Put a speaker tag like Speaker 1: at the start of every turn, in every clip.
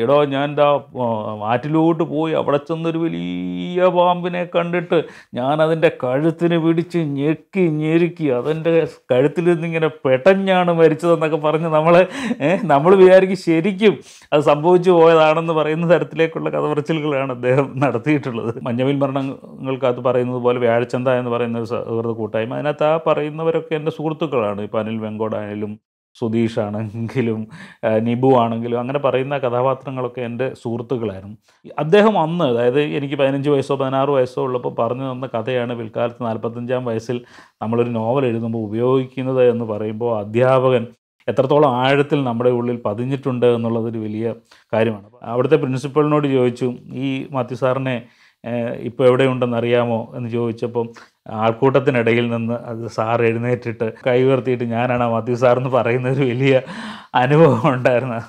Speaker 1: എടോ ഞാൻ എന്താ ആറ്റിലോട്ട് പോയി അവിടെ ചെന്നൊരു വലിയ പാമ്പിനെ കണ്ടിട്ട് ഞാൻ കഴുത്തിന് പിടിച്ച് ഞെക്കി ഞെരുക്കി അതെൻ്റെ കഴുത്തിൽ നിന്നിങ്ങനെ പെട്ടഞ്ഞാണ് മരിച്ചതെന്നൊക്കെ പറഞ്ഞ് നമ്മൾ നമ്മൾ വിചാരിക്കും ശരിക്കും അത് സംഭവിച്ചു പോയതാണെന്ന് പറയുന്ന തരത്തിലേക്കുള്ള കഥപറച്ചിലുകളാണ് അദ്ദേഹം നടത്തിയിട്ടുള്ളത് മഞ്ഞവിൽ മരണങ്ങൾക്കകത്ത് പറയുന്നത് പോലെ വ്യാഴച്ചന്ത എന്ന് പറയുന്ന ഒരു സൗഹൃദ കൂട്ടായ്മ അതിനകത്ത് ആ പറയുന്നവരൊക്കെ എൻ്റെ സുഹൃത്തുക്കളാണ് ഇപ്പം അനിൽ വെങ്കോടായാലും സുധീഷ് ആണെങ്കിലും നിബു ആണെങ്കിലും അങ്ങനെ പറയുന്ന കഥാപാത്രങ്ങളൊക്കെ എൻ്റെ സുഹൃത്തുക്കളായിരുന്നു അദ്ദേഹം അന്ന് അതായത് എനിക്ക് പതിനഞ്ച് വയസ്സോ പതിനാറ് വയസ്സോ ഉള്ളപ്പോൾ പറഞ്ഞു തന്ന കഥയാണ് പിൽക്കാലത്ത് നാൽപ്പത്തഞ്ചാം വയസ്സിൽ നമ്മളൊരു നോവൽ എഴുതുമ്പോൾ ഉപയോഗിക്കുന്നത് എന്ന് പറയുമ്പോൾ അധ്യാപകൻ എത്രത്തോളം ആഴത്തിൽ നമ്മുടെ ഉള്ളിൽ പതിഞ്ഞിട്ടുണ്ട് എന്നുള്ളതൊരു വലിയ കാര്യമാണ് അവിടുത്തെ പ്രിൻസിപ്പലിനോട് ചോദിച്ചു ഈ മാത്യു സാറിനെ ഇപ്പോൾ ഉണ്ടെന്ന് അറിയാമോ എന്ന് ചോദിച്ചപ്പം ആൾക്കൂട്ടത്തിനിടയിൽ നിന്ന് അത് സാർ എഴുന്നേറ്റിട്ട് കൈ ഉയർത്തിയിട്ട് ഞാനാണ് മാത്യു സാർ എന്ന് പറയുന്ന ഒരു വലിയ അനുഭവം ഉണ്ടായിരുന്നു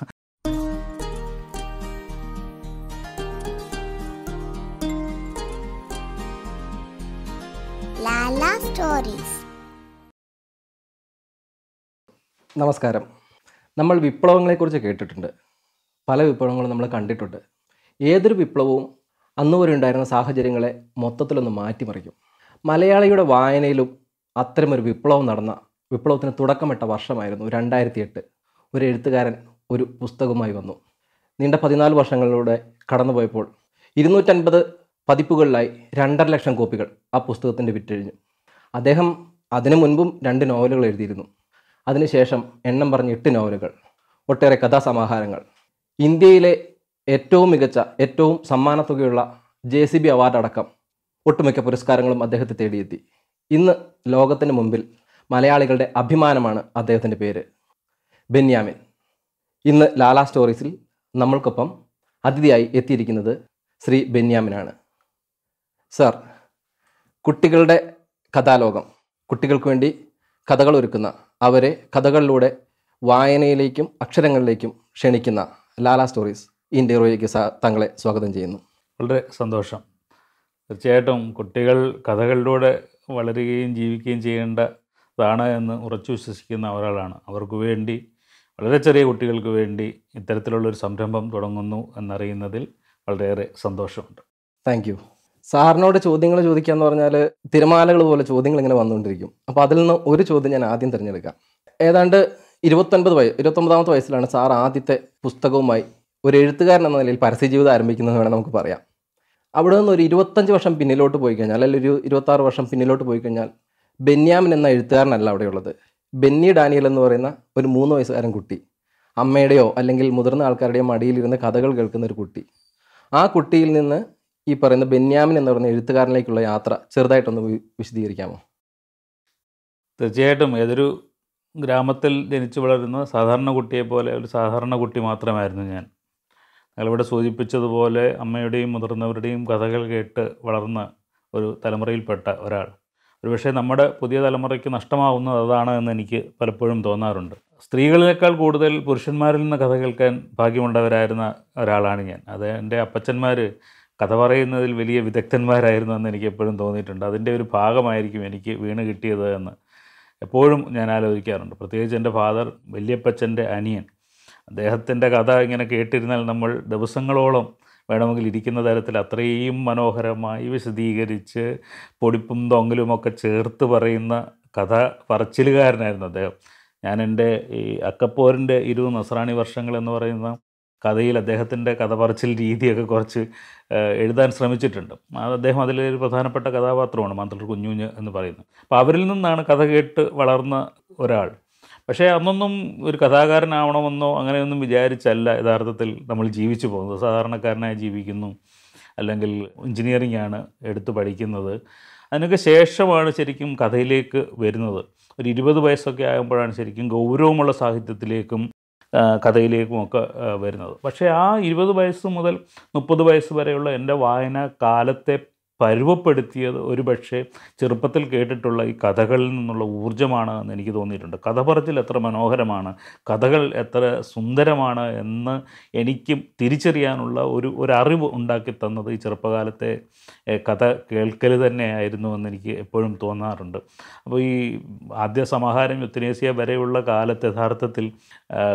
Speaker 2: നമസ്കാരം നമ്മൾ വിപ്ലവങ്ങളെക്കുറിച്ച് കേട്ടിട്ടുണ്ട് പല വിപ്ലവങ്ങളും നമ്മൾ കണ്ടിട്ടുണ്ട് ഏതൊരു വിപ്ലവവും വരെ ഉണ്ടായിരുന്ന സാഹചര്യങ്ങളെ മൊത്തത്തിലൊന്ന് മാറ്റിമറിക്കും മലയാളിയുടെ വായനയിലും അത്തരമൊരു വിപ്ലവം നടന്ന വിപ്ലവത്തിന് തുടക്കമിട്ട വർഷമായിരുന്നു രണ്ടായിരത്തി എട്ട് ഒരു എഴുത്തുകാരൻ ഒരു പുസ്തകവുമായി വന്നു നീണ്ട പതിനാല് വർഷങ്ങളിലൂടെ കടന്നുപോയപ്പോൾ ഇരുന്നൂറ്റൻപത് പതിപ്പുകളിലായി രണ്ടര ലക്ഷം കോപ്പികൾ ആ പുസ്തകത്തിൻ്റെ വിറ്റഴിഞ്ഞു അദ്ദേഹം അതിനു മുൻപും രണ്ട് നോവലുകൾ എഴുതിയിരുന്നു അതിനുശേഷം എണ്ണം പറഞ്ഞ് എട്ട് നോവലുകൾ ഒട്ടേറെ കഥാസമാഹാരങ്ങൾ ഇന്ത്യയിലെ ഏറ്റവും മികച്ച ഏറ്റവും സമ്മാനത്തുകയുള്ള ജെ സി ബി അടക്കം ഒട്ടുമിക്ക പുരസ്കാരങ്ങളും അദ്ദേഹത്തെ തേടിയെത്തി ഇന്ന് ലോകത്തിന് മുമ്പിൽ മലയാളികളുടെ അഭിമാനമാണ് അദ്ദേഹത്തിൻ്റെ പേര് ബെന്യാമിൻ ഇന്ന് ലാലാ സ്റ്റോറീസിൽ നമ്മൾക്കൊപ്പം അതിഥിയായി എത്തിയിരിക്കുന്നത് ശ്രീ ബെന്യാമിനാണ് സർ കുട്ടികളുടെ കഥാലോകം കുട്ടികൾക്ക് വേണ്ടി കഥകൾ ഒരുക്കുന്ന അവരെ കഥകളിലൂടെ വായനയിലേക്കും അക്ഷരങ്ങളിലേക്കും ക്ഷണിക്കുന്ന ലാലാ സ്റ്റോറീസ് ഇന്ത്യ റോയിലേക്ക് തങ്ങളെ സ്വാഗതം ചെയ്യുന്നു വളരെ സന്തോഷം
Speaker 1: തീർച്ചയായിട്ടും കുട്ടികൾ കഥകളിലൂടെ വളരുകയും ജീവിക്കുകയും ചെയ്യേണ്ടതാണ് എന്ന് ഉറച്ചു വിശ്വസിക്കുന്ന ഒരാളാണ് അവർക്ക് വേണ്ടി വളരെ ചെറിയ കുട്ടികൾക്ക് വേണ്ടി ഇത്തരത്തിലുള്ളൊരു സംരംഭം തുടങ്ങുന്നു
Speaker 2: എന്നറിയുന്നതിൽ വളരെയേറെ സന്തോഷമുണ്ട് താങ്ക് യു സാറിനോട് ചോദ്യങ്ങൾ ചോദിക്കുക എന്ന് പറഞ്ഞാൽ തിരമാലകൾ പോലെ ചോദ്യങ്ങൾ ഇങ്ങനെ വന്നുകൊണ്ടിരിക്കും അപ്പോൾ അതിൽ നിന്ന് ഒരു ചോദ്യം ഞാൻ ആദ്യം തിരഞ്ഞെടുക്കാം ഏതാണ്ട് ഇരുപത്തൊൻപത് വയസ്സ് ഇരുപത്തൊമ്പതാമത്തെ വയസ്സിലാണ് സാർ ആദ്യത്തെ പുസ്തകവുമായി ഒരു എഴുത്തുകാരൻ എന്ന നിലയിൽ ജീവിതം ആരംഭിക്കുന്നത് വേണം നമുക്ക് പറയാം അവിടെ നിന്ന് ഒരു ഇരുപത്തഞ്ച് വർഷം പിന്നിലോട്ട് പോയി കഴിഞ്ഞാൽ അല്ലെങ്കിൽ ഒരു ഇരുപത്താറ് വർഷം പിന്നിലോട്ട് പോയി കഴിഞ്ഞാൽ ബെന്യാമിൻ എന്ന എഴുത്തുകാരനല്ല അവിടെയുള്ളത് ബെന്നി ഡാനിയൽ എന്ന് പറയുന്ന ഒരു മൂന്ന് വയസ്സുകാരൻ കുട്ടി അമ്മയുടെയോ അല്ലെങ്കിൽ മുതിർന്ന ആൾക്കാരുടെയോ മടിയിലിരുന്ന് കഥകൾ കേൾക്കുന്ന ഒരു കുട്ടി ആ കുട്ടിയിൽ നിന്ന് ഈ പറയുന്ന ബെന്യാമിൻ എന്ന് പറയുന്ന എഴുത്തുകാരനിലേക്കുള്ള യാത്ര ചെറുതായിട്ടൊന്ന് വിശദീകരിക്കാമോ
Speaker 1: തീർച്ചയായിട്ടും ഏതൊരു ഗ്രാമത്തിൽ ജനിച്ചു വളരുന്ന സാധാരണ കുട്ടിയെ പോലെ ഒരു സാധാരണ കുട്ടി മാത്രമായിരുന്നു ഞാൻ അയാളിവിടെ സൂചിപ്പിച്ചതുപോലെ അമ്മയുടെയും മുതിർന്നവരുടെയും കഥകൾ കേട്ട് വളർന്ന ഒരു തലമുറയിൽപ്പെട്ട ഒരാൾ പക്ഷേ നമ്മുടെ പുതിയ തലമുറയ്ക്ക് നഷ്ടമാവുന്നത് അതാണ് എന്ന് എനിക്ക് പലപ്പോഴും തോന്നാറുണ്ട് സ്ത്രീകളിനേക്കാൾ കൂടുതൽ പുരുഷന്മാരിൽ നിന്ന് കഥ കേൾക്കാൻ ഭാഗ്യമുണ്ടവരായിരുന്ന ഒരാളാണ് ഞാൻ അത് എൻ്റെ അപ്പച്ചന്മാർ കഥ പറയുന്നതിൽ വലിയ വിദഗ്ധന്മാരായിരുന്നു എന്ന് എനിക്ക് എപ്പോഴും തോന്നിയിട്ടുണ്ട് അതിൻ്റെ ഒരു ഭാഗമായിരിക്കും എനിക്ക് വീണ് കിട്ടിയത് എന്ന് എപ്പോഴും ഞാൻ ആലോചിക്കാറുണ്ട് പ്രത്യേകിച്ച് എൻ്റെ ഫാദർ വലിയപ്പച്ചൻ്റെ അനിയൻ അദ്ദേഹത്തിൻ്റെ കഥ ഇങ്ങനെ കേട്ടിരുന്നാൽ നമ്മൾ ദിവസങ്ങളോളം വേണമെങ്കിൽ ഇരിക്കുന്ന തരത്തിൽ അത്രയും മനോഹരമായി വിശദീകരിച്ച് പൊടിപ്പും തൊങ്ങലുമൊക്കെ ചേർത്ത് പറയുന്ന കഥ പറച്ചിലുകാരനായിരുന്നു അദ്ദേഹം ഞാൻ എൻ്റെ ഈ അക്കപ്പോരിൻ്റെ ഇരു നസ്രാണി വർഷങ്ങൾ എന്ന് പറയുന്ന കഥയിൽ അദ്ദേഹത്തിൻ്റെ കഥ പറച്ചിൽ രീതിയൊക്കെ കുറച്ച് എഴുതാൻ ശ്രമിച്ചിട്ടുണ്ട് അത് അദ്ദേഹം അതിലൊരു പ്രധാനപ്പെട്ട കഥാപാത്രമാണ് മാന്തളൂർ കുഞ്ഞുഞ്ഞ് എന്ന് പറയുന്നത് അപ്പോൾ അവരിൽ നിന്നാണ് കഥ കേട്ട് വളർന്ന ഒരാൾ പക്ഷേ അന്നൊന്നും ഒരു കഥാകാരനാവണമെന്നോ അങ്ങനെയൊന്നും വിചാരിച്ചല്ല യഥാർത്ഥത്തിൽ നമ്മൾ ജീവിച്ചു പോകുന്നത് സാധാരണക്കാരനായി ജീവിക്കുന്നു അല്ലെങ്കിൽ എഞ്ചിനീയറിംഗ് ആണ് എടുത്ത് പഠിക്കുന്നത് അതിനൊക്കെ ശേഷമാണ് ശരിക്കും കഥയിലേക്ക് വരുന്നത് ഒരു ഇരുപത് വയസ്സൊക്കെ ആകുമ്പോഴാണ് ശരിക്കും ഗൗരവമുള്ള സാഹിത്യത്തിലേക്കും കഥയിലേക്കും ഒക്കെ വരുന്നത് പക്ഷേ ആ ഇരുപത് വയസ്സ് മുതൽ മുപ്പത് വയസ്സ് വരെയുള്ള എൻ്റെ വായന കാലത്തെ പരുവപ്പെടുത്തിയത് ഒരു പക്ഷേ ചെറുപ്പത്തിൽ കേട്ടിട്ടുള്ള ഈ കഥകളിൽ നിന്നുള്ള ഊർജ്ജമാണ് എന്ന് എനിക്ക് തോന്നിയിട്ടുണ്ട് കഥ പറച്ചിൽ എത്ര മനോഹരമാണ് കഥകൾ എത്ര സുന്ദരമാണ് എന്ന് എനിക്കും തിരിച്ചറിയാനുള്ള ഒരു ഒരു അറിവ് ഉണ്ടാക്കി തന്നത് ഈ ചെറുപ്പകാലത്തെ കഥ കേൾക്കൽ തന്നെയായിരുന്നു എന്ന് എനിക്ക് എപ്പോഴും തോന്നാറുണ്ട് അപ്പോൾ ഈ ആദ്യ സമാഹാരം യുത്തനേസ്യ വരെയുള്ള കാലത്ത് യഥാർത്ഥത്തിൽ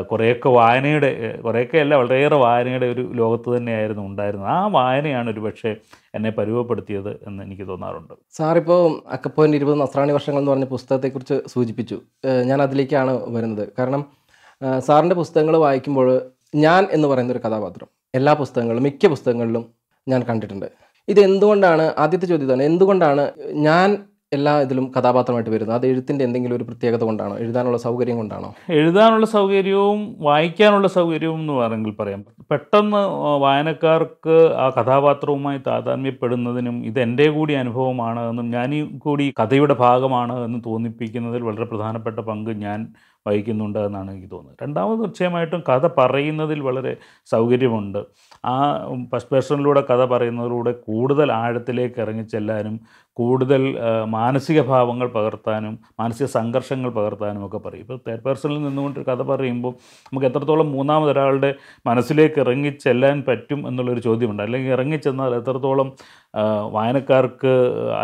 Speaker 1: കുറേയൊക്കെ വായനയുടെ കുറേയൊക്കെ അല്ല വളരെയേറെ വായനയുടെ ഒരു ലോകത്ത് തന്നെയായിരുന്നു ഉണ്ടായിരുന്നത് ആ വായനയാണ് ഒരു പക്ഷേ എന്നെ പരുവപ്പെടുത്തിയത് എന്ന് എനിക്ക് തോന്നാറുണ്ട്
Speaker 2: സാറിപ്പോൾ അക്കപ്പോയിൻ്റെ ഇരുപത് നസ്രാണി വർഷങ്ങൾ എന്ന് പറഞ്ഞ പുസ്തകത്തെക്കുറിച്ച് സൂചിപ്പിച്ചു ഞാൻ അതിലേക്കാണ് വരുന്നത് കാരണം സാറിൻ്റെ പുസ്തകങ്ങൾ വായിക്കുമ്പോൾ ഞാൻ എന്ന് പറയുന്ന ഒരു കഥാപാത്രം എല്ലാ പുസ്തകങ്ങളിലും മിക്ക പുസ്തകങ്ങളിലും ഞാൻ കണ്ടിട്ടുണ്ട് ഇത് എന്തുകൊണ്ടാണ് ആദ്യത്തെ ചോദ്യമാണ് എന്തുകൊണ്ടാണ് ഞാൻ എല്ലാ ഇതിലും കഥാപാത്രമായിട്ട് വരുന്നത് അത് എഴുത്തിൻ്റെ എന്തെങ്കിലും ഒരു പ്രത്യേകത കൊണ്ടാണോ എഴുതാനുള്ള സൗകര്യം കൊണ്ടാണോ
Speaker 1: എഴുതാനുള്ള സൗകര്യവും വായിക്കാനുള്ള സൗകര്യവും എന്ന് വേണമെങ്കിൽ പറയാം പെട്ടെന്ന് വായനക്കാർക്ക് ആ കഥാപാത്രവുമായി താതാത്മ്യപ്പെടുന്നതിനും ഇത് എൻ്റെ കൂടി അനുഭവമാണ് എന്നും ഞാൻ കൂടി കഥയുടെ ഭാഗമാണ് എന്ന് തോന്നിപ്പിക്കുന്നതിൽ വളരെ പ്രധാനപ്പെട്ട പങ്ക് ഞാൻ വഹിക്കുന്നുണ്ട് എന്നാണ് എനിക്ക് തോന്നുന്നത് രണ്ടാമത് തീർച്ചയായിട്ടും കഥ പറയുന്നതിൽ വളരെ സൗകര്യമുണ്ട് ആ ഫസ്റ്റ് പേഴ്സണിലൂടെ കഥ പറയുന്നതിലൂടെ കൂടുതൽ ആഴത്തിലേക്ക് ഇറങ്ങിച്ചെല്ലാനും കൂടുതൽ മാനസിക ഭാവങ്ങൾ പകർത്താനും മാനസിക സംഘർഷങ്ങൾ പകർത്താനും ഒക്കെ പറയും ഇപ്പോൾ തേർഡ് പേഴ്സണിൽ നിന്നുകൊണ്ട് കഥ പറയുമ്പോൾ നമുക്ക് എത്രത്തോളം മൂന്നാമതൊരാളുടെ മനസ്സിലേക്ക് ഇറങ്ങി പറ്റും എന്നുള്ളൊരു ചോദ്യമുണ്ട് അല്ലെങ്കിൽ ഇറങ്ങിച്ചെന്നാൽ എത്രത്തോളം വായനക്കാർക്ക്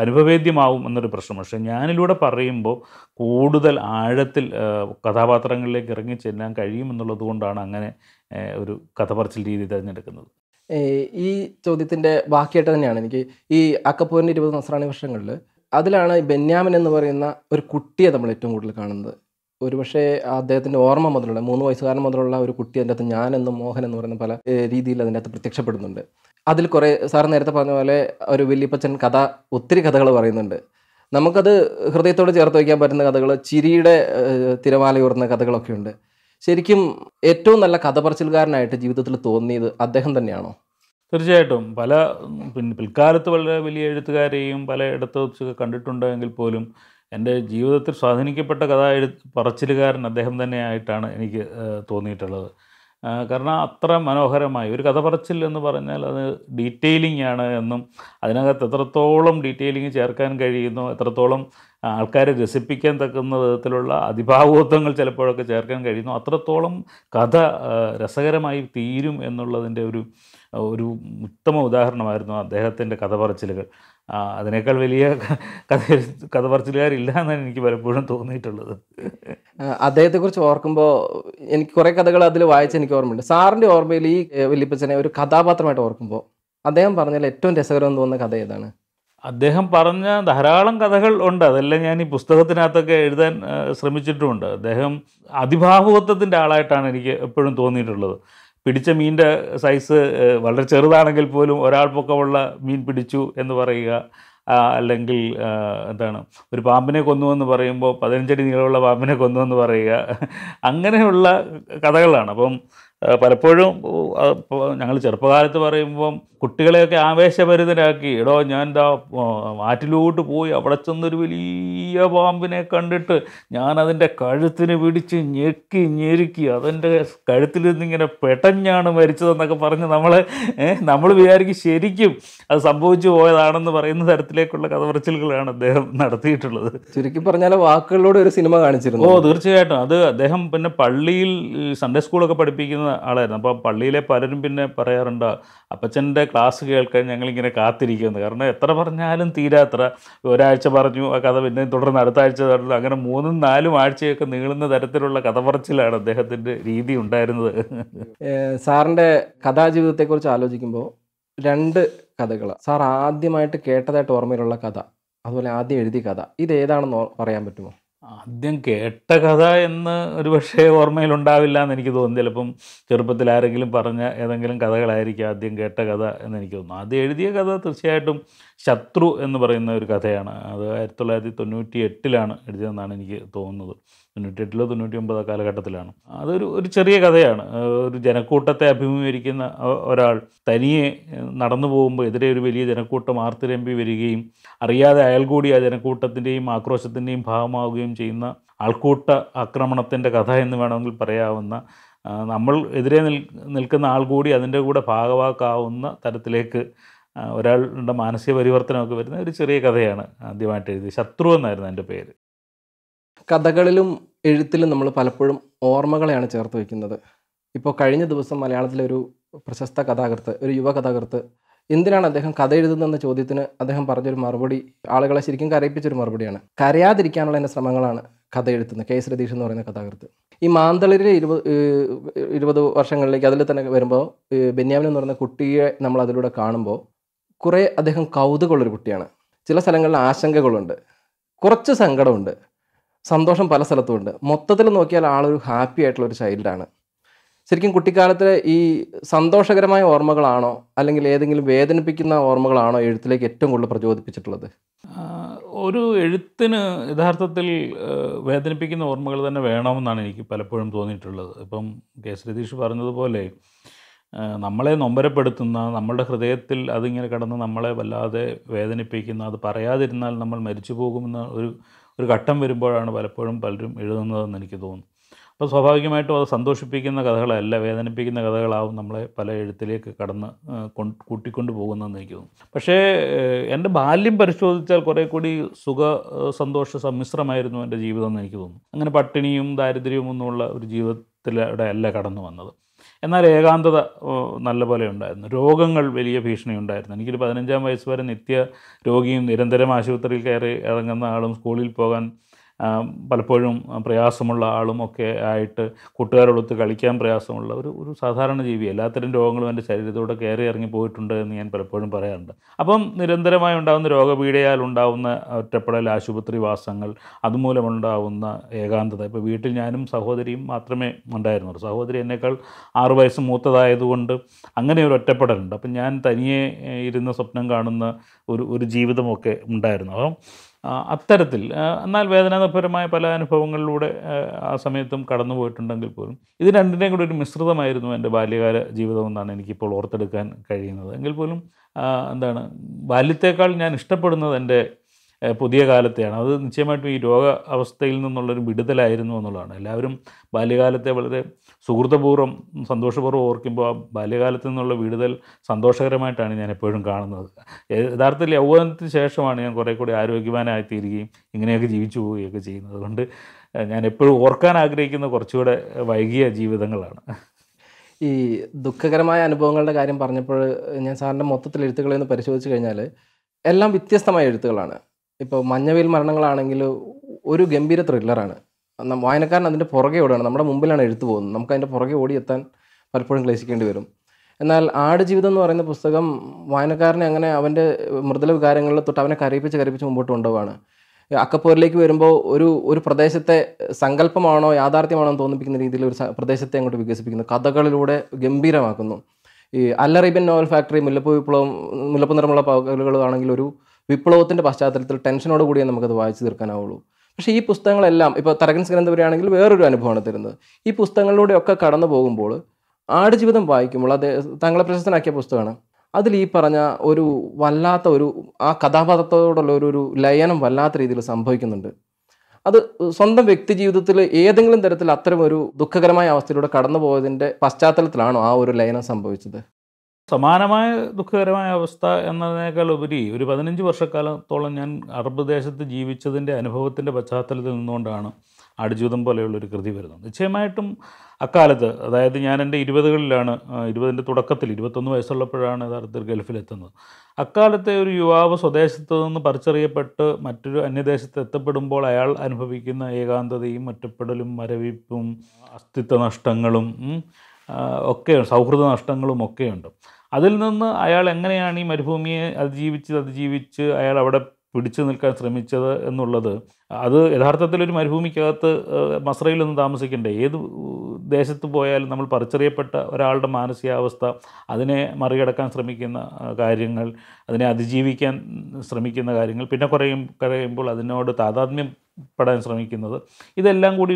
Speaker 1: അനുഭവേദ്യമാവും എന്നൊരു പ്രശ്നം പക്ഷേ ഞാനിലൂടെ പറയുമ്പോൾ കൂടുതൽ ആഴത്തിൽ കഥാപാത്രങ്ങളിലേക്ക് ഇറങ്ങിച്ചെല്ലാൻ കഴിയും എന്നുള്ളത് കൊണ്ടാണ് അങ്ങനെ ഒരു കഥ പറച്ചിൽ രീതി തിരഞ്ഞെടുക്കുന്നത്
Speaker 2: ഈ ചോദ്യത്തിൻ്റെ ബാക്കിയായിട്ട് തന്നെയാണ് എനിക്ക് ഈ അക്കപ്പൂരിൻ്റെ ഇരുപത് നസ്രാണി വർഷങ്ങളിൽ അതിലാണ് ബെന്യാമിൻ എന്ന് പറയുന്ന ഒരു കുട്ടിയെ നമ്മൾ ഏറ്റവും കൂടുതൽ കാണുന്നത് ഒരുപക്ഷെ അദ്ദേഹത്തിൻ്റെ ഓർമ്മ മുതലുള്ള മൂന്ന് വയസ്സുകാരൻ മുതലുള്ള ഒരു കുട്ടി അതിൻ്റെ അകത്ത് ഞാനെന്നും മോഹൻ എന്ന് പറയുന്ന പല രീതിയിൽ അതിൻ്റെ അകത്ത് പ്രത്യക്ഷപ്പെടുന്നുണ്ട് അതിൽ കുറേ സാർ നേരത്തെ പറഞ്ഞ പോലെ ഒരു വല്യപ്പച്ചൻ കഥ ഒത്തിരി കഥകൾ പറയുന്നുണ്ട് നമുക്കത് ഹൃദയത്തോട് ചേർത്ത് വയ്ക്കാൻ പറ്റുന്ന കഥകൾ ചിരിയുടെ തിരമാലയൂർന്ന കഥകളൊക്കെ ഉണ്ട് ശരിക്കും ഏറ്റവും നല്ല കഥ പറച്ചിലുകാരനായിട്ട് ജീവിതത്തിൽ തോന്നിയത് അദ്ദേഹം തന്നെയാണോ
Speaker 1: തീർച്ചയായിട്ടും പല പിന്നെ പിൽക്കാലത്ത് വളരെ വലിയ എഴുത്തുകാരെയും പല ഇടത്ത് വെച്ചൊക്കെ കണ്ടിട്ടുണ്ടെങ്കിൽ പോലും എൻ്റെ ജീവിതത്തിൽ സ്വാധീനിക്കപ്പെട്ട കഥ എഴു പറച്ചിലുകാരൻ അദ്ദേഹം തന്നെയായിട്ടാണ് എനിക്ക് തോന്നിയിട്ടുള്ളത് കാരണം അത്ര മനോഹരമായി ഒരു കഥ പറച്ചിൽ എന്ന് പറഞ്ഞാൽ അത് ഡീറ്റെയിലിംഗ് ആണ് എന്നും അതിനകത്ത് എത്രത്തോളം ഡീറ്റെയിലിംഗ് ചേർക്കാൻ കഴിയുന്നു എത്രത്തോളം ആൾക്കാരെ രസിപ്പിക്കാൻ തക്കുന്ന വിധത്തിലുള്ള അതിഭാവോത്വങ്ങൾ ചിലപ്പോഴൊക്കെ ചേർക്കാൻ കഴിയുന്നു അത്രത്തോളം കഥ രസകരമായി തീരും എന്നുള്ളതിൻ്റെ ഒരു ഒരു ഉത്തമ ഉദാഹരണമായിരുന്നു അദ്ദേഹത്തിൻ്റെ കഥ പറച്ചിലുകൾ അതിനേക്കാൾ വലിയ കഥ കഥ പറച്ചിലുകാരില്ല എന്നാണ് എനിക്ക് പലപ്പോഴും തോന്നിയിട്ടുള്ളത്
Speaker 2: അദ്ദേഹത്തെക്കുറിച്ച് ഓർക്കുമ്പോൾ എനിക്ക് കുറേ കഥകൾ അതിൽ വായിച്ച് എനിക്ക് ഓർമ്മയുണ്ട് സാറിൻ്റെ ഓർമ്മയിൽ ഈ വല്യപ്പച്ചനെ ഒരു കഥാപാത്രമായിട്ട് ഓർക്കുമ്പോൾ അദ്ദേഹം പറഞ്ഞാൽ ഏറ്റവും രസകരം തോന്നുന്ന കഥ ഏതാണ്
Speaker 1: അദ്ദേഹം പറഞ്ഞ ധാരാളം കഥകൾ ഉണ്ട് അതെല്ലാം ഞാൻ ഈ പുസ്തകത്തിനകത്തൊക്കെ എഴുതാൻ ശ്രമിച്ചിട്ടുമുണ്ട് അദ്ദേഹം അതിഭാവുകത്വത്തിൻ്റെ ആളായിട്ടാണ് എനിക്ക് എപ്പോഴും തോന്നിയിട്ടുള്ളത് പിടിച്ച മീൻ്റെ സൈസ് വളരെ ചെറുതാണെങ്കിൽ പോലും ഒരാൾ പൊക്കമുള്ള മീൻ പിടിച്ചു എന്ന് പറയുക അല്ലെങ്കിൽ എന്താണ് ഒരു പാമ്പിനെ കൊന്നു എന്ന് പറയുമ്പോൾ പതിനഞ്ചടി നീളമുള്ള പാമ്പിനെ കൊന്നു എന്ന് പറയുക അങ്ങനെയുള്ള കഥകളാണ് അപ്പം പലപ്പോഴും ഞങ്ങൾ ചെറുപ്പകാലത്ത് പറയുമ്പം കുട്ടികളെയൊക്കെ ആവേശഭരിതരാക്കി എടോ ഞാൻ എന്താ ആറ്റിലോട്ട് പോയി അവിടെ ചെന്നൊരു വലിയ പാമ്പിനെ കണ്ടിട്ട് ഞാൻ അതിൻ്റെ കഴുത്തിന് പിടിച്ച് ഞെക്കി ഞെരുക്കി അതിൻ്റെ കഴുത്തിൽ നിന്നിങ്ങനെ പെട്ടഞ്ഞാണ് മരിച്ചതെന്നൊക്കെ പറഞ്ഞ് നമ്മൾ നമ്മൾ വിചാരിക്കും ശരിക്കും അത് സംഭവിച്ചു പോയതാണെന്ന് പറയുന്ന തരത്തിലേക്കുള്ള
Speaker 2: കഥപറച്ചിലുകളാണ് അദ്ദേഹം നടത്തിയിട്ടുള്ളത് ചുരുക്കി പറഞ്ഞാൽ വാക്കുകളിലൂടെ ഒരു സിനിമ കാണിച്ചിരുന്നു ഓ
Speaker 1: തീർച്ചയായിട്ടും അത് അദ്ദേഹം പിന്നെ പള്ളിയിൽ സൺഡേ സ്കൂളൊക്കെ പഠിപ്പിക്കുന്നത് ആളായിരുന്നു അപ്പോൾ പള്ളിയിലെ പലരും പിന്നെ പറയാറുണ്ട് അപ്പച്ചൻ്റെ ക്ലാസ് കേൾക്കാൻ ഞങ്ങളിങ്ങനെ കാത്തിരിക്കുന്നു കാരണം എത്ര പറഞ്ഞാലും തീരാത്ര ഒരാഴ്ച പറഞ്ഞു ആ കഥ പിന്നെ തുടർന്ന് അടുത്ത ആഴ്ച തുടർന്ന് അങ്ങനെ മൂന്നും നാലും ആഴ്ചയൊക്കെ നീളുന്ന തരത്തിലുള്ള കഥ പറച്ചിലാണ് അദ്ദേഹത്തിൻ്റെ രീതി ഉണ്ടായിരുന്നത്
Speaker 2: സാറിൻ്റെ കഥാജീവിതത്തെക്കുറിച്ച് ആലോചിക്കുമ്പോൾ രണ്ട് കഥകൾ സാർ ആദ്യമായിട്ട് കേട്ടതായിട്ട് ഓർമ്മയിലുള്ള കഥ അതുപോലെ ആദ്യം എഴുതിയ കഥ ഇത് ഏതാണെന്ന് പറയാൻ പറ്റുമോ
Speaker 1: ആദ്യം കേട്ട കഥ എന്ന് ഒരു പക്ഷേ ഓർമ്മയിലുണ്ടാവില്ല എന്ന് എനിക്ക് തോന്നുന്നു ചിലപ്പം ചെറുപ്പത്തിൽ ആരെങ്കിലും പറഞ്ഞ ഏതെങ്കിലും കഥകളായിരിക്കും ആദ്യം കേട്ട കഥ എന്ന് എനിക്ക് തോന്നുന്നു ആദ്യം എഴുതിയ കഥ തീർച്ചയായിട്ടും ശത്രു എന്ന് പറയുന്ന ഒരു കഥയാണ് അത് ആയിരത്തി തൊള്ളായിരത്തി തൊണ്ണൂറ്റി എട്ടിലാണ് എഴുതിയതെന്നാണ് എനിക്ക് തോന്നുന്നത് തൊണ്ണൂറ്റിയെട്ടിലോ തൊണ്ണൂറ്റി ഒമ്പതോ കാലഘട്ടത്തിലാണ് അതൊരു ഒരു ചെറിയ കഥയാണ് ഒരു ജനക്കൂട്ടത്തെ അഭിമുഖീകരിക്കുന്ന ഒരാൾ തനിയെ നടന്നു പോകുമ്പോൾ എതിരെ ഒരു വലിയ ജനക്കൂട്ടം ആർത്തിരമ്പി വരികയും അറിയാതെ അയാൾ കൂടി ആ ജനക്കൂട്ടത്തിൻ്റെയും ആക്രോശത്തിൻ്റെയും ഭാഗമാവുകയും ചെയ്യുന്ന ആൾക്കൂട്ട ആക്രമണത്തിൻ്റെ കഥ എന്ന് വേണമെങ്കിൽ പറയാവുന്ന നമ്മൾ എതിരെ നിൽ നിൽക്കുന്ന ആൾ കൂടി അതിൻ്റെ കൂടെ ഭാഗവാക്കാവുന്ന തരത്തിലേക്ക് ഒരാളുടെ മാനസിക പരിവർത്തനമൊക്കെ വരുന്ന ഒരു ചെറിയ കഥയാണ്
Speaker 2: ആദ്യമായിട്ട് എഴുതിയത് ശത്രു എന്നായിരുന്നു എൻ്റെ പേര് കഥകളിലും എഴുത്തിലും നമ്മൾ പലപ്പോഴും ഓർമ്മകളെയാണ് ചേർത്ത് വയ്ക്കുന്നത് ഇപ്പോൾ കഴിഞ്ഞ ദിവസം മലയാളത്തിലെ ഒരു പ്രശസ്ത കഥാകൃത്ത് ഒരു യുവ കഥാകൃത്ത് എന്തിനാണ് അദ്ദേഹം കഥ എഴുതുന്നതെന്ന ചോദ്യത്തിന് അദ്ദേഹം പറഞ്ഞൊരു മറുപടി ആളുകളെ ശരിക്കും കരയിപ്പിച്ചൊരു മറുപടിയാണ് കരയാതിരിക്കാനുള്ള എൻ്റെ ശ്രമങ്ങളാണ് കഥ എഴുത്തുന്നത് കെ എസ് രതീഷ് എന്ന് പറയുന്ന കഥാകൃത്ത് ഈ മാന്തളിരിലെ ഇരുപത് ഇരുപത് വർഷങ്ങളിലേക്ക് അതിൽ തന്നെ വരുമ്പോൾ ബെന്യാമിൻ എന്ന് പറയുന്ന കുട്ടിയെ നമ്മൾ അതിലൂടെ കാണുമ്പോൾ കുറേ അദ്ദേഹം കൗതുകമുള്ളൊരു കുട്ടിയാണ് ചില സ്ഥലങ്ങളിൽ ആശങ്കകളുണ്ട് കുറച്ച് സങ്കടമുണ്ട് സന്തോഷം പല ഉണ്ട് മൊത്തത്തിൽ നോക്കിയാൽ ആളൊരു ഹാപ്പി ആയിട്ടുള്ള ഒരു ചൈൽഡാണ് ശരിക്കും കുട്ടിക്കാലത്തെ ഈ സന്തോഷകരമായ ഓർമ്മകളാണോ അല്ലെങ്കിൽ ഏതെങ്കിലും വേദനിപ്പിക്കുന്ന ഓർമ്മകളാണോ എഴുത്തിലേക്ക് ഏറ്റവും കൂടുതൽ പ്രചോദിപ്പിച്ചിട്ടുള്ളത്
Speaker 1: ഒരു എഴുത്തിന് യഥാർത്ഥത്തിൽ വേദനിപ്പിക്കുന്ന ഓർമ്മകൾ തന്നെ വേണമെന്നാണ് എനിക്ക് പലപ്പോഴും തോന്നിയിട്ടുള്ളത് ഇപ്പം കെ ശ്രീതീഷ് പറഞ്ഞതുപോലെ നമ്മളെ നൊമ്പരപ്പെടുത്തുന്ന നമ്മളുടെ ഹൃദയത്തിൽ അതിങ്ങനെ കടന്ന് നമ്മളെ വല്ലാതെ വേദനിപ്പിക്കുന്ന അത് പറയാതിരുന്നാൽ നമ്മൾ മരിച്ചു പോകുമെന്ന ഒരു ഒരു ഘട്ടം വരുമ്പോഴാണ് പലപ്പോഴും പലരും എഴുതുന്നതെന്ന് എനിക്ക് തോന്നുന്നു അപ്പോൾ സ്വാഭാവികമായിട്ടും അത് സന്തോഷിപ്പിക്കുന്ന കഥകളല്ല വേദനിപ്പിക്കുന്ന കഥകളാവും നമ്മളെ പല എഴുത്തിലേക്ക് കടന്ന് കൂട്ടിക്കൊണ്ട് പോകുന്നതെന്ന് എനിക്ക് തോന്നുന്നു പക്ഷേ എൻ്റെ ബാല്യം പരിശോധിച്ചാൽ കുറേ കൂടി സുഖ സന്തോഷ സമ്മിശ്രമായിരുന്നു എൻ്റെ ജീവിതം എന്ന് എനിക്ക് തോന്നുന്നു അങ്ങനെ പട്ടിണിയും ദാരിദ്ര്യവും ഒന്നുമുള്ള ഒരു ജീവിതത്തിലൂടെ അല്ല കടന്നു വന്നത് എന്നാൽ ഏകാന്തത നല്ലപോലെ ഉണ്ടായിരുന്നു രോഗങ്ങൾ വലിയ ഭീഷണി ഉണ്ടായിരുന്നു എനിക്കൊരു പതിനഞ്ചാം വയസ്സ് വരെ നിത്യ രോഗിയും നിരന്തരം ആശുപത്രിയിൽ കയറി ഇറങ്ങുന്ന ആളും സ്കൂളിൽ പോകാൻ പലപ്പോഴും പ്രയാസമുള്ള ആളും ഒക്കെ ആയിട്ട് കൂട്ടുകാരോടൊത്ത് കളിക്കാൻ പ്രയാസമുള്ള ഒരു ഒരു സാധാരണ ജീവി എല്ലാത്തരം രോഗങ്ങളും എൻ്റെ ശരീരത്തോടെ കയറി ഇറങ്ങി പോയിട്ടുണ്ട് എന്ന് ഞാൻ പലപ്പോഴും പറയാറുണ്ട് അപ്പം നിരന്തരമായി ഉണ്ടാകുന്ന രോഗപീഠയാൽ ഉണ്ടാകുന്ന ഒറ്റപ്പെടൽ ആശുപത്രി വാസങ്ങൾ അതുമൂലമുണ്ടാകുന്ന ഏകാന്തത ഇപ്പോൾ വീട്ടിൽ ഞാനും സഹോദരിയും മാത്രമേ ഉണ്ടായിരുന്നുള്ളൂ സഹോദരി എന്നേക്കാൾ ആറ് വയസ്സ് മൂത്തതായതുകൊണ്ട് അങ്ങനെ ഒരു ഒറ്റപ്പെടലുണ്ട് അപ്പം ഞാൻ തനിയെ ഇരുന്ന് സ്വപ്നം കാണുന്ന ഒരു ഒരു ജീവിതമൊക്കെ ഉണ്ടായിരുന്നു അപ്പം അത്തരത്തിൽ എന്നാൽ വേദനാനിർഭരമായ പല അനുഭവങ്ങളിലൂടെ ആ സമയത്തും കടന്നു പോയിട്ടുണ്ടെങ്കിൽ പോലും ഇത് രണ്ടിനെയും കൂടി ഒരു മിശ്രിതമായിരുന്നു എൻ്റെ ബാല്യകാല ജീവിതം എന്നാണ് എനിക്കിപ്പോൾ ഓർത്തെടുക്കാൻ കഴിയുന്നത് എങ്കിൽ പോലും എന്താണ് ബാല്യത്തേക്കാൾ ഞാൻ ഇഷ്ടപ്പെടുന്നത് എൻ്റെ പുതിയ കാലത്തെയാണ് അത് നിശ്ചയമായിട്ടും ഈ രോഗ അവസ്ഥയിൽ നിന്നുള്ളൊരു വിടുതലായിരുന്നു എന്നുള്ളതാണ് എല്ലാവരും ബാല്യകാലത്തെ വളരെ സുഹൃത്തപൂർവ്വം സന്തോഷപൂർവ്വം ഓർക്കുമ്പോൾ ബാല്യകാലത്തു നിന്നുള്ള വിടുതൽ സന്തോഷകരമായിട്ടാണ് ഞാൻ എപ്പോഴും കാണുന്നത് യഥാർത്ഥത്തിൽ യൗവനത്തിന് ശേഷമാണ് ഞാൻ കുറേ കൂടി ആരോഗ്യവാനായിത്തീരുകയും ഇങ്ങനെയൊക്കെ ജീവിച്ചു പോവുകയൊക്കെ ചെയ്യുന്നത് അതുകൊണ്ട് ഞാൻ എപ്പോഴും ഓർക്കാൻ ആഗ്രഹിക്കുന്ന കുറച്ചുകൂടെ വൈകിയ ജീവിതങ്ങളാണ്
Speaker 2: ഈ ദുഃഖകരമായ അനുഭവങ്ങളുടെ കാര്യം പറഞ്ഞപ്പോൾ ഞാൻ സാറിൻ്റെ മൊത്തത്തിൽ എഴുത്തുകളിൽ നിന്ന് പരിശോധിച്ച് കഴിഞ്ഞാൽ എല്ലാം വ്യത്യസ്തമായ എഴുത്തുകളാണ് ഇപ്പോൾ മഞ്ഞവിൽ മരണങ്ങളാണെങ്കിൽ ഒരു ഗംഭീര ത്രില്ലറാണ് വായനക്കാരൻ അതിൻ്റെ പുറകെ ഓടുകയാണ് നമ്മുടെ മുമ്പിലാണ് എഴുത്തു പോകുന്നത് നമുക്ക് അതിൻ്റെ പുറകെ ഓടിയെത്താൻ പലപ്പോഴും ക്ലേശിക്കേണ്ടി വരും എന്നാൽ ആടുജീവിതം എന്ന് പറയുന്ന പുസ്തകം വായനക്കാരനെ അങ്ങനെ അവൻ്റെ മൃദുല വികാരങ്ങളിൽ തൊട്ട് അവനെ കരയിപ്പിച്ച് കരയിപ്പിച്ച് മുമ്പോട്ട് കൊണ്ടുപോവാണ് അക്കപ്പോരിലേക്ക് വരുമ്പോൾ ഒരു ഒരു പ്രദേശത്തെ സങ്കല്പമാണോ യാഥാർത്ഥ്യമാണോ എന്ന് തോന്നിപ്പിക്കുന്ന രീതിയിൽ ഒരു പ്രദേശത്തെ അങ്ങോട്ട് വികസിപ്പിക്കുന്നു കഥകളിലൂടെ ഗംഭീരമാക്കുന്നു ഈ അല്ലറീബിയൻ നോവൽ ഫാക്ടറി മുല്ലപ്പ് വിപ്ലവം മുല്ലപ്പ് നിറമുള്ള പകലുകളാണെങ്കിൽ ഒരു വിപ്ലവത്തിൻ്റെ പശ്ചാത്തലത്തിൽ ടെൻഷനോട് കൂടിയേ നമുക്കത് വായിച്ചു തീർക്കാനാവുള്ളൂ പക്ഷേ ഈ പുസ്തകങ്ങളെല്ലാം ഇപ്പോൾ തരകൻ ഗ്രന്ഥപുരിയാണെങ്കിൽ വേറൊരു അനുഭവമാണ് തരുന്നത് ഈ പുസ്തകങ്ങളിലൂടെയൊക്കെ കടന്നു പോകുമ്പോൾ ആടുജീവിതം വായിക്കുമ്പോൾ അത് താങ്കളെ പ്രശസ്തനാക്കിയ പുസ്തകമാണ് അതിൽ ഈ പറഞ്ഞ ഒരു വല്ലാത്ത ഒരു ആ കഥാപാത്രത്തോടുള്ള ഒരു ഒരു ലയനം വല്ലാത്ത രീതിയിൽ സംഭവിക്കുന്നുണ്ട് അത് സ്വന്തം വ്യക്തി ജീവിതത്തിൽ ഏതെങ്കിലും തരത്തിൽ അത്തരം ഒരു ദുഃഖകരമായ അവസ്ഥയിലൂടെ കടന്നു പോയതിൻ്റെ പശ്ചാത്തലത്തിലാണോ ആ ഒരു ലയനം സംഭവിച്ചത്
Speaker 1: സമാനമായ ദുഃഖകരമായ അവസ്ഥ എന്നതിനേക്കാൾ ഉപരി ഒരു പതിനഞ്ച് വർഷക്കാലത്തോളം ഞാൻ അറബ് ദേശത്ത് ജീവിച്ചതിൻ്റെ അനുഭവത്തിൻ്റെ പശ്ചാത്തലത്തിൽ നിന്നുകൊണ്ടാണ് അടിജൂതം പോലെയുള്ളൊരു കൃതി വരുന്നത് നിശ്ചയമായിട്ടും അക്കാലത്ത് അതായത് ഞാൻ എൻ്റെ ഇരുപതുകളിലാണ് ഇരുപതിൻ്റെ തുടക്കത്തിൽ ഇരുപത്തൊന്ന് വയസ്സുള്ളപ്പോഴാണ് യഥാർത്ഥത്തിൽ ഗൾഫിലെത്തുന്നത് അക്കാലത്തെ ഒരു യുവാവ് സ്വദേശത്ത് നിന്ന് പറിച്ചറിയപ്പെട്ട് മറ്റൊരു അന്യദേശത്ത് എത്തപ്പെടുമ്പോൾ അയാൾ അനുഭവിക്കുന്ന ഏകാന്തതയും ഒറ്റപ്പെടലും മരവിപ്പും അസ്തിത്വ നഷ്ടങ്ങളും ഒക്കെ സൗഹൃദ നഷ്ടങ്ങളും ഒക്കെയുണ്ട് അതിൽ നിന്ന് അയാൾ എങ്ങനെയാണ് ഈ മരുഭൂമിയെ അതിജീവിച്ച് അതിജീവിച്ച് അയാൾ അവിടെ പിടിച്ചു നിൽക്കാൻ ശ്രമിച്ചത് എന്നുള്ളത് അത് യഥാർത്ഥത്തിൽ ഒരു മരുഭൂമിക്കകത്ത് നിന്ന് താമസിക്കണ്ടേ ഏത് ദേശത്ത് പോയാലും നമ്മൾ പറിച്ചറിയപ്പെട്ട ഒരാളുടെ മാനസികാവസ്ഥ അതിനെ മറികടക്കാൻ ശ്രമിക്കുന്ന കാര്യങ്ങൾ അതിനെ അതിജീവിക്കാൻ ശ്രമിക്കുന്ന കാര്യങ്ങൾ പിന്നെ കുറയും കഴിയുമ്പോൾ അതിനോട് താതാത്മ്യം പെടാൻ ശ്രമിക്കുന്നത് ഇതെല്ലാം കൂടി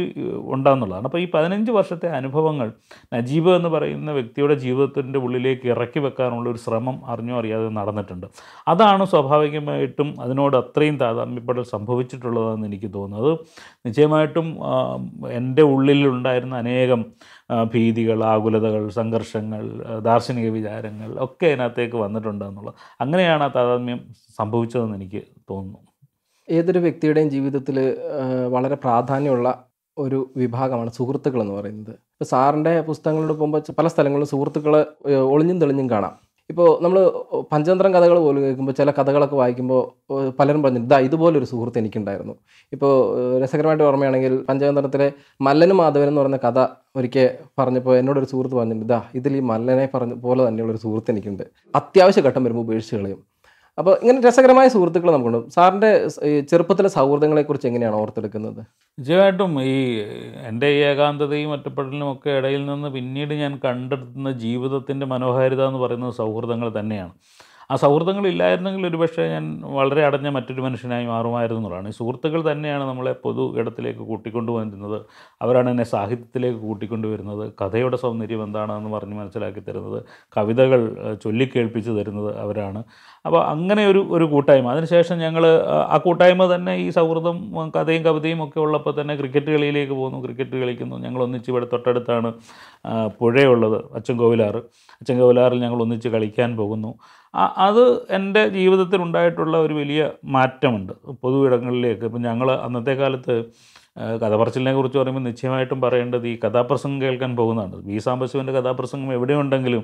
Speaker 1: ഉണ്ടാകുന്നുള്ളതാണ് അപ്പോൾ ഈ പതിനഞ്ച് വർഷത്തെ അനുഭവങ്ങൾ നജീബ് എന്ന് പറയുന്ന വ്യക്തിയുടെ ജീവിതത്തിൻ്റെ ഉള്ളിലേക്ക് ഇറക്കി വെക്കാനുള്ള ഒരു ശ്രമം അറിഞ്ഞോ അറിയാതെ നടന്നിട്ടുണ്ട് അതാണ് സ്വാഭാവികമായിട്ടും അതിനോട് അത്രയും താതാമ്യപ്പെടൽ സംഭവിച്ചിട്ടുള്ളതെന്ന് എനിക്ക് തോന്നുന്നത് നിശ്ചയമായിട്ടും എൻ്റെ ഉള്ളിലുണ്ടായിരുന്ന അനേകം ഭീതികൾ ആകുലതകൾ സംഘർഷങ്ങൾ ദാർശനിക വിചാരങ്ങൾ ഒക്കെ അതിനകത്തേക്ക് വന്നിട്ടുണ്ട് അങ്ങനെയാണ് ആ താതാത്മ്യം സംഭവിച്ചതെന്ന് എനിക്ക് തോന്നുന്നു
Speaker 2: ഏതൊരു വ്യക്തിയുടെയും ജീവിതത്തിൽ വളരെ പ്രാധാന്യമുള്ള ഒരു വിഭാഗമാണ് സുഹൃത്തുക്കൾ എന്ന് പറയുന്നത് ഇപ്പോൾ സാറിൻ്റെ പുസ്തകങ്ങളോട് പോകുമ്പോൾ പല സ്ഥലങ്ങളിലും സുഹൃത്തുക്കൾ ഒളിഞ്ഞും തെളിഞ്ഞും കാണാം ഇപ്പോൾ നമ്മൾ പഞ്ചതന്ത്രം കഥകൾ പോലും കേൾക്കുമ്പോൾ ചില കഥകളൊക്കെ വായിക്കുമ്പോൾ പലരും പറഞ്ഞു ഇതാ ഇതുപോലൊരു സുഹൃത്ത് എനിക്കുണ്ടായിരുന്നു ഇപ്പോൾ രസകരമായിട്ട് ഓർമ്മയാണെങ്കിൽ പഞ്ചതന്ത്രത്തിലെ മല്ലനും മാധവൻ എന്ന് പറയുന്ന കഥ ഒരിക്കൽ പറഞ്ഞപ്പോൾ എന്നോടൊരു സുഹൃത്ത് പറഞ്ഞിട്ടുണ്ട് ഇതാ ഇതിൽ ഈ മല്ലനെ പറഞ്ഞ പോലെ തന്നെയുള്ളൊരു സുഹൃത്ത് എനിക്കുണ്ട് അത്യാവശ്യ ഘട്ടം വരുമ്പോൾ ഉപേക്ഷിച്ച് കളയും അപ്പോൾ ഇങ്ങനെ രസകരമായ സുഹൃത്തുക്കൾ നമുക്കുണ്ട് സാറിൻ്റെ ചെറുപ്പത്തിലെ സൗഹൃദങ്ങളെക്കുറിച്ച് എങ്ങനെയാണ് ഓർത്തെടുക്കുന്നത്
Speaker 1: നിജമായിട്ടും ഈ എൻ്റെ ഏകാന്തതയും ഒറ്റപ്പെടലിനും ഒക്കെ ഇടയിൽ നിന്ന് പിന്നീട് ഞാൻ കണ്ടെത്തുന്ന ജീവിതത്തിൻ്റെ മനോഹാരിത എന്ന് പറയുന്നത് സൗഹൃദങ്ങൾ തന്നെയാണ് ആ സൗഹൃദങ്ങൾ ഇല്ലായിരുന്നെങ്കിൽ ഒരുപക്ഷെ ഞാൻ വളരെ അടഞ്ഞ മറ്റൊരു മനുഷ്യനായി മാറുമായിരുന്നു എന്നുള്ളതാണ് ഈ സുഹൃത്തുക്കൾ തന്നെയാണ് നമ്മളെ പൊതു ഇടത്തിലേക്ക് കൂട്ടിക്കൊണ്ടുവരുന്നത് അവരാണ് എന്നെ സാഹിത്യത്തിലേക്ക് കൂട്ടിക്കൊണ്ടുവരുന്നത് കഥയുടെ സൗന്ദര്യം എന്താണെന്ന് പറഞ്ഞ് മനസ്സിലാക്കി തരുന്നത് കവിതകൾ ചൊല്ലിക്കേൾപ്പിച്ച് തരുന്നത് അവരാണ് അപ്പോൾ അങ്ങനെ ഒരു ഒരു കൂട്ടായ്മ അതിനുശേഷം ഞങ്ങൾ ആ കൂട്ടായ്മ തന്നെ ഈ സൗഹൃദം കഥയും കവിതയും ഒക്കെ ഉള്ളപ്പോൾ തന്നെ ക്രിക്കറ്റ് കളിയിലേക്ക് പോകുന്നു ക്രിക്കറ്റ് കളിക്കുന്നു ഞങ്ങൾ ഒന്നിച്ച് ഇവിടെ തൊട്ടടുത്താണ് പുഴയുള്ളത് അച്ഛൻ കോവിലാറിൽ ഞങ്ങൾ ഒന്നിച്ച് കളിക്കാൻ പോകുന്നു അത് എൻ്റെ ജീവിതത്തിൽ ഉണ്ടായിട്ടുള്ള ഒരു വലിയ മാറ്റമുണ്ട് പൊതു ഇടങ്ങളിലേക്ക് ഇപ്പം ഞങ്ങൾ അന്നത്തെ കാലത്ത് കഥ പറച്ചിലിനെ കുറിച്ച് പറയുമ്പോൾ നിശ്ചയമായിട്ടും പറയേണ്ടത് ഈ കഥാപ്രസംഗം കേൾക്കാൻ പോകുന്നതാണ് വി സാംബശിവൻ്റെ കഥാപ്രസംഗം എവിടെയുണ്ടെങ്കിലും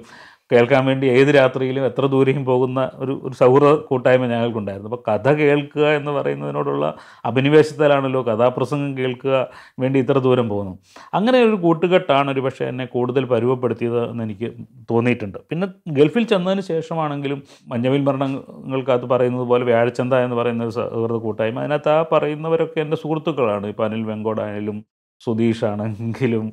Speaker 1: കേൾക്കാൻ വേണ്ടി ഏത് രാത്രിയിലും എത്ര ദൂരെയും പോകുന്ന ഒരു ഒരു സൗഹൃദ കൂട്ടായ്മ ഞങ്ങൾക്കുണ്ടായിരുന്നു അപ്പോൾ കഥ കേൾക്കുക എന്ന് പറയുന്നതിനോടുള്ള അഭിനിവേശത്തിലാണല്ലോ കഥാപ്രസംഗം കേൾക്കുക വേണ്ടി ഇത്ര ദൂരം പോകുന്നു അങ്ങനെ ഒരു കൂട്ടുകെട്ടാണ് ഒരു പക്ഷേ എന്നെ കൂടുതൽ പരുവപ്പെടുത്തിയത് എന്ന് എനിക്ക് തോന്നിയിട്ടുണ്ട് പിന്നെ ഗൾഫിൽ ചെന്നതിന് ശേഷമാണെങ്കിലും മഞ്ഞവിൽ മരണങ്ങൾക്കകത്ത് പറയുന്നത് പോലെ വ്യാഴച്ചന്ത എന്ന് പറയുന്ന ഒരു സൗഹൃദ കൂട്ടായ്മ അതിനകത്ത് ആ പറയുന്നവരൊക്കെ എൻ്റെ സുഹൃത്തുക്കളാണ് ഇപ്പോൾ അനിൽ ആണെങ്കിൽ വെങ്കോടായാലും സുധീഷ് ആണെങ്കിലും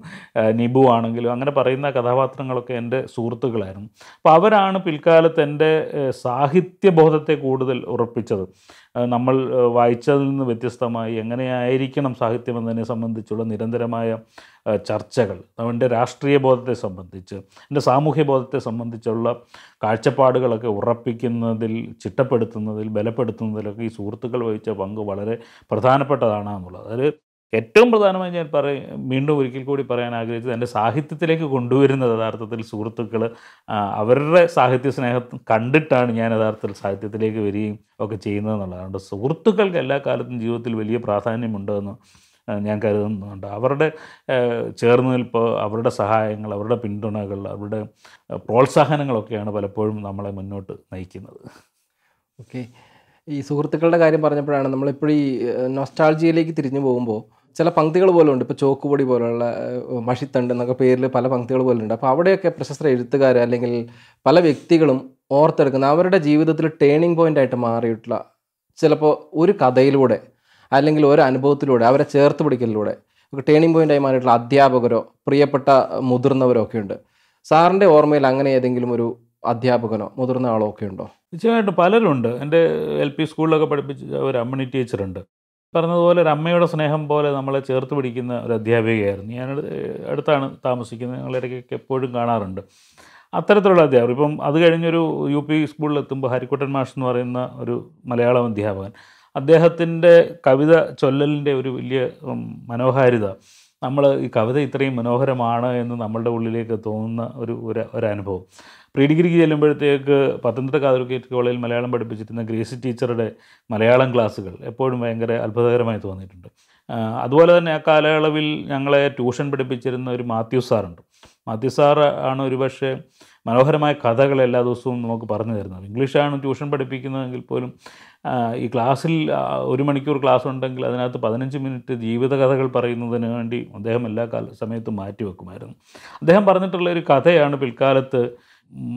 Speaker 1: നിബു ആണെങ്കിലും അങ്ങനെ പറയുന്ന കഥാപാത്രങ്ങളൊക്കെ എൻ്റെ സുഹൃത്തുക്കളായിരുന്നു അപ്പോൾ അവരാണ് പിൽക്കാലത്ത് എൻ്റെ സാഹിത്യബോധത്തെ കൂടുതൽ ഉറപ്പിച്ചത് നമ്മൾ വായിച്ചതിൽ നിന്ന് വ്യത്യസ്തമായി എങ്ങനെയായിരിക്കണം സാഹിത്യം എന്നതിനെ സംബന്ധിച്ചുള്ള നിരന്തരമായ ചർച്ചകൾ അവൻ്റെ രാഷ്ട്രീയ ബോധത്തെ സംബന്ധിച്ച് എൻ്റെ സാമൂഹ്യ ബോധത്തെ സംബന്ധിച്ചുള്ള കാഴ്ചപ്പാടുകളൊക്കെ ഉറപ്പിക്കുന്നതിൽ ചിട്ടപ്പെടുത്തുന്നതിൽ ബലപ്പെടുത്തുന്നതിലൊക്കെ ഈ സുഹൃത്തുക്കൾ വഹിച്ച പങ്ക് വളരെ പ്രധാനപ്പെട്ടതാണ് എന്നുള്ളത് അതായത് ഏറ്റവും പ്രധാനമായി ഞാൻ പറ വീണ്ടും ഒരിക്കൽ കൂടി പറയാൻ ആഗ്രഹിച്ചത് എൻ്റെ സാഹിത്യത്തിലേക്ക് കൊണ്ടുവരുന്നത് യഥാർത്ഥത്തിൽ സുഹൃത്തുക്കൾ അവരുടെ സാഹിത്യ സ്നേഹം കണ്ടിട്ടാണ് ഞാൻ യഥാർത്ഥത്തിൽ സാഹിത്യത്തിലേക്ക് വരികയും ഒക്കെ ചെയ്യുന്നത് എന്നുള്ളത് സുഹൃത്തുക്കൾക്ക് എല്ലാ കാലത്തും ജീവിതത്തിൽ വലിയ പ്രാധാന്യമുണ്ടെന്ന് ഞാൻ കരുതുന്നുണ്ട് അവരുടെ ചേർന്ന് നിൽപ്പ് അവരുടെ സഹായങ്ങൾ അവരുടെ പിന്തുണകൾ അവരുടെ പ്രോത്സാഹനങ്ങളൊക്കെയാണ് പലപ്പോഴും നമ്മളെ മുന്നോട്ട് നയിക്കുന്നത്
Speaker 2: ഓക്കെ ഈ സുഹൃത്തുക്കളുടെ കാര്യം പറഞ്ഞപ്പോഴാണ് നമ്മളിപ്പോഴീ നൊസ്റ്റാൾജിയിലേക്ക് തിരിഞ്ഞു പോകുമ്പോൾ ചില പങ്ക്തികൾ പോലുണ്ട് ഉണ്ട് ഇപ്പോൾ ചോക്കുപൊടി പോലുള്ള മഷിത്തണ്ട് എന്നൊക്കെ പേരിൽ പല പങ്ക്തികൾ പോലുണ്ട് ഉണ്ട് അപ്പോൾ അവിടെയൊക്കെ പ്രശസ്ത എഴുത്തുകാർ അല്ലെങ്കിൽ പല വ്യക്തികളും ഓർത്തെടുക്കുന്ന അവരുടെ ജീവിതത്തിൽ ടേണിംഗ് പോയിന്റ് ആയിട്ട് മാറിയിട്ടുള്ള ചിലപ്പോൾ ഒരു കഥയിലൂടെ അല്ലെങ്കിൽ ഒരു അനുഭവത്തിലൂടെ അവരെ ചേർത്ത് പിടിക്കലിലൂടെ ടേണിംഗ് ആയി മാറിയിട്ടുള്ള അധ്യാപകരോ പ്രിയപ്പെട്ട മുതിർന്നവരോ ഒക്കെ ഉണ്ട് സാറിൻ്റെ ഓർമ്മയിൽ അങ്ങനെ ഏതെങ്കിലും ഒരു അധ്യാപകനോ മുതിർന്ന ആളോ ഒക്കെ ഉണ്ടോ
Speaker 1: തീർച്ചയായിട്ടും പലരുണ്ട് എൻ്റെ എൽ പി സ്കൂളിലൊക്കെ പഠിപ്പിച്ച ഒരു അമ്മണി ടീച്ചറുണ്ട് പറഞ്ഞതുപോലെ ഒരു അമ്മയുടെ സ്നേഹം പോലെ നമ്മളെ ചേർത്ത് പിടിക്കുന്ന ഒരു അധ്യാപികയായിരുന്നു ഞാൻ അടുത്താണ് താമസിക്കുന്നത് ഞങ്ങളിടയ്ക്കൊക്കെ എപ്പോഴും കാണാറുണ്ട് അത്തരത്തിലുള്ള അധ്യാപകർ ഇപ്പം അത് കഴിഞ്ഞൊരു യു പി സ്കൂളിൽ എത്തുമ്പോൾ ഹരിക്കുട്ടൻ മാഷ് എന്ന് പറയുന്ന ഒരു മലയാളം അധ്യാപകൻ അദ്ദേഹത്തിൻ്റെ കവിത ചൊല്ലലിൻ്റെ ഒരു വലിയ മനോഹാരിത നമ്മൾ ഈ കവിത ഇത്രയും മനോഹരമാണ് എന്ന് നമ്മളുടെ ഉള്ളിലേക്ക് തോന്നുന്ന ഒരു ഒരു അനുഭവം പ്രീ ഡിഗ്രിക്ക് ചെല്ലുമ്പോഴത്തേക്ക് പത്തനംതിട്ട കാതോലിക്കേറ്റ് കോളേജിൽ മലയാളം പഠിപ്പിച്ചിരുന്ന ഗ്രേസി ടീച്ചറുടെ മലയാളം ക്ലാസ്സുകൾ എപ്പോഴും ഭയങ്കര അത്ഭുതകരമായി തോന്നിയിട്ടുണ്ട് അതുപോലെ തന്നെ ആ കാലയളവിൽ ഞങ്ങളെ ട്യൂഷൻ പഠിപ്പിച്ചിരുന്ന ഒരു മാത്യു സാറുണ്ട് മാത്യു സാർ ആണ് ഒരുപക്ഷെ മനോഹരമായ കഥകൾ എല്ലാ ദിവസവും നമുക്ക് പറഞ്ഞു തരുന്നത് ഇംഗ്ലീഷാണ് ട്യൂഷൻ പഠിപ്പിക്കുന്നതെങ്കിൽ പോലും ഈ ക്ലാസ്സിൽ ഒരു മണിക്കൂർ ക്ലാസ് ഉണ്ടെങ്കിൽ അതിനകത്ത് പതിനഞ്ച് മിനിറ്റ് ജീവിത കഥകൾ പറയുന്നതിന് വേണ്ടി അദ്ദേഹം എല്ലാ കാല സമയത്തും മാറ്റിവെക്കുമായിരുന്നു അദ്ദേഹം പറഞ്ഞിട്ടുള്ള ഒരു കഥയാണ് പിൽക്കാലത്ത്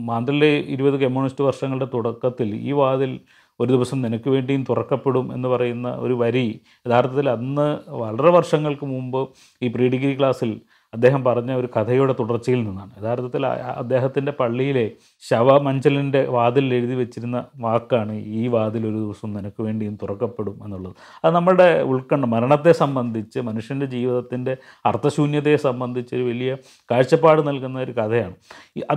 Speaker 1: മാന്തളിലെ ഇരുപത് കമ്മ്യൂണിസ്റ്റ് വർഷങ്ങളുടെ തുടക്കത്തിൽ ഈ വാതിൽ ഒരു ദിവസം നിനക്ക് വേണ്ടിയും തുറക്കപ്പെടും എന്ന് പറയുന്ന ഒരു വരി യഥാർത്ഥത്തിൽ അന്ന് വളരെ വർഷങ്ങൾക്ക് മുമ്പ് ഈ പ്രീ ഡിഗ്രി ക്ലാസ്സിൽ അദ്ദേഹം പറഞ്ഞ ഒരു കഥയുടെ തുടർച്ചയിൽ നിന്നാണ് യഥാർത്ഥത്തിൽ അദ്ദേഹത്തിൻ്റെ പള്ളിയിലെ ശവമഞ്ചലിൻ്റെ വാതിൽ എഴുതി വെച്ചിരുന്ന വാക്കാണ് ഈ വാതിൽ ഒരു ദിവസം നിനക്ക് വേണ്ടിയും തുറക്കപ്പെടും എന്നുള്ളത് അത് നമ്മുടെ ഉൾക്കണ്ഠ മരണത്തെ സംബന്ധിച്ച് മനുഷ്യൻ്റെ ജീവിതത്തിൻ്റെ അർത്ഥശൂന്യതയെ സംബന്ധിച്ച് ഒരു വലിയ കാഴ്ചപ്പാട് നൽകുന്ന ഒരു കഥയാണ്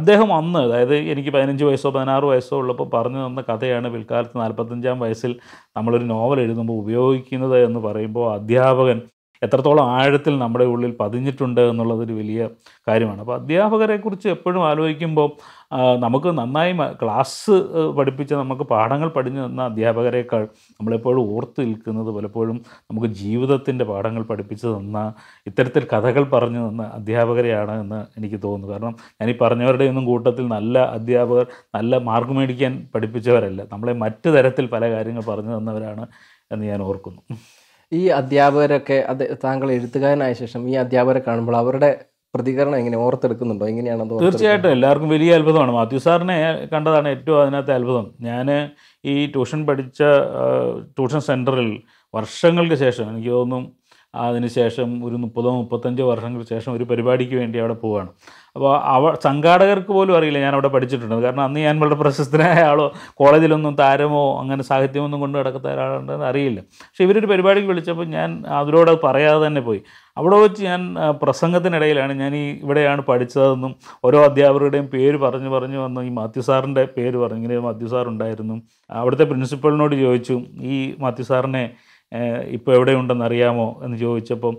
Speaker 1: അദ്ദേഹം അന്ന് അതായത് എനിക്ക് പതിനഞ്ച് വയസ്സോ പതിനാറ് വയസ്സോ ഉള്ളപ്പോൾ പറഞ്ഞു തന്ന കഥയാണ് പിൽക്കാലത്ത് നാൽപ്പത്തഞ്ചാം വയസ്സിൽ നമ്മളൊരു നോവൽ എഴുതുമ്പോൾ ഉപയോഗിക്കുന്നത് എന്ന് പറയുമ്പോൾ അധ്യാപകൻ എത്രത്തോളം ആഴത്തിൽ നമ്മുടെ ഉള്ളിൽ പതിഞ്ഞിട്ടുണ്ട് എന്നുള്ളതൊരു വലിയ കാര്യമാണ് അപ്പോൾ അധ്യാപകരെക്കുറിച്ച് എപ്പോഴും ആലോചിക്കുമ്പോൾ നമുക്ക് നന്നായി ക്ലാസ് പഠിപ്പിച്ച് നമുക്ക് പാഠങ്ങൾ പഠിഞ്ഞു തന്ന അധ്യാപകരെക്കാൾ നമ്മളെപ്പോഴും ഓർത്ത് നിൽക്കുന്നത് പലപ്പോഴും നമുക്ക് ജീവിതത്തിൻ്റെ പാഠങ്ങൾ പഠിപ്പിച്ചു തന്ന ഇത്തരത്തിൽ കഥകൾ പറഞ്ഞു തന്ന അധ്യാപകരെയാണ് എന്ന് എനിക്ക് തോന്നുന്നു കാരണം ഞാൻ ഈ പറഞ്ഞവരുടെ ഒന്നും കൂട്ടത്തിൽ നല്ല അധ്യാപകർ നല്ല മാർക്ക് മേടിക്കാൻ പഠിപ്പിച്ചവരല്ല നമ്മളെ മറ്റു തരത്തിൽ പല കാര്യങ്ങൾ പറഞ്ഞു തന്നവരാണ് എന്ന് ഞാൻ ഓർക്കുന്നു
Speaker 2: ഈ അധ്യാപകരൊക്കെ അത് താങ്കൾ എഴുത്തുകാരനായ ശേഷം ഈ അധ്യാപകരെ കാണുമ്പോൾ അവരുടെ പ്രതികരണം എങ്ങനെ ഓർത്തെടുക്കുന്നുണ്ടോ എങ്ങനെയാണ് തീർച്ചയായിട്ടും
Speaker 1: എല്ലാവർക്കും വലിയ അത്ഭുതമാണ് മാത്യു സാറിനെ കണ്ടതാണ് ഏറ്റവും അതിനകത്ത് അത്ഭുതം ഞാൻ ഈ ട്യൂഷൻ പഠിച്ച ട്യൂഷൻ സെൻറ്ററിൽ വർഷങ്ങൾക്ക് ശേഷം എനിക്ക് തോന്നുന്നു അതിനുശേഷം ഒരു മുപ്പതോ മുപ്പത്തഞ്ചോ വർഷങ്ങൾക്ക് ശേഷം ഒരു പരിപാടിക്ക് വേണ്ടി അവിടെ പോവുകയാണ് അപ്പോൾ അവ സംഘാടകർക്ക് പോലും അറിയില്ല ഞാൻ അവിടെ പഠിച്ചിട്ടുണ്ട് കാരണം അന്ന് ഞാൻ വളരെ പ്രശസ്തനായ ആളോ കോളേജിലൊന്നും താരമോ അങ്ങനെ സാഹിത്യമൊന്നും കൊണ്ട് കിടക്കുന്ന ഒരാളുണ്ടെന്ന് അറിയില്ല പക്ഷെ ഇവരൊരു പരിപാടിക്ക് വിളിച്ചപ്പോൾ ഞാൻ അവരോട് പറയാതെ തന്നെ പോയി അവിടെ വെച്ച് ഞാൻ പ്രസംഗത്തിനിടയിലാണ് ഞാൻ ഈ ഇവിടെയാണ് പഠിച്ചതെന്നും ഓരോ അധ്യാപകരുടെയും പേര് പറഞ്ഞു പറഞ്ഞു വന്നു ഈ മാത്യു സാറിൻ്റെ പേര് പറഞ്ഞു ഇങ്ങനെ മാത്യു സാർ ഉണ്ടായിരുന്നു അവിടുത്തെ പ്രിൻസിപ്പളിനോട് ചോദിച്ചു ഈ മാത്യു സാറിനെ ഇപ്പോൾ എവിടെയുണ്ടെന്ന് അറിയാമോ എന്ന് ചോദിച്ചപ്പം